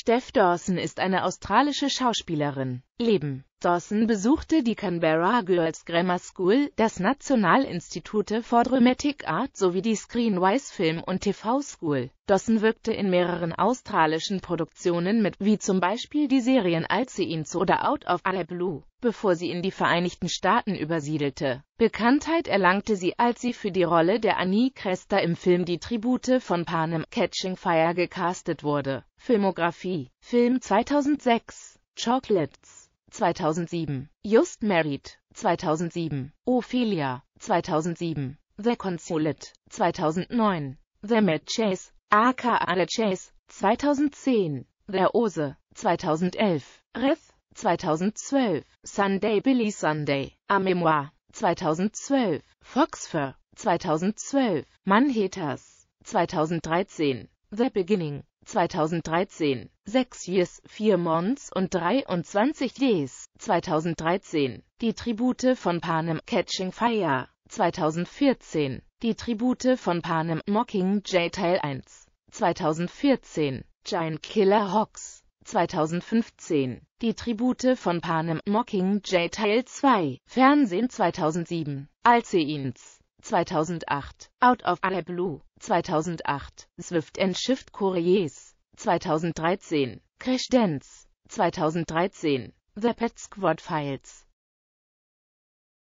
Steph Dawson ist eine australische Schauspielerin. Leben Dawson besuchte die Canberra Girls Grammar School, das Nationalinstitute for Dramatic Art sowie die Screenwise Film und TV School. Dawson wirkte in mehreren australischen Produktionen mit, wie zum Beispiel die Serien Alceins oder Out of the Blue, bevor sie in die Vereinigten Staaten übersiedelte. Bekanntheit erlangte sie, als sie für die Rolle der Annie Cresta im Film Die Tribute von Panem Catching Fire gecastet wurde. Filmografie Film 2006 Chocolates 2007 Just Married 2007 Ophelia 2007 The Consulate 2009 The Mad Chase aka The Chase 2010 The Ose 2011 Rith 2012 Sunday Billy Sunday A Memoir 2012 Foxfur 2012 Manhattas 2013 The Beginning 2013, 6 Years, 4 Months und 23 Days, 2013, die Tribute von Panem, Catching Fire, 2014, die Tribute von Panem, Mocking J Teil 1, 2014, Giant Killer Hawks, 2015, die Tribute von Panem, Mocking J Teil 2, Fernsehen 2007, Alceins. 2008, Out of the Blue, 2008, Swift and Shift Couriers, 2013, Crash Dance, 2013, The Pet Squad Files,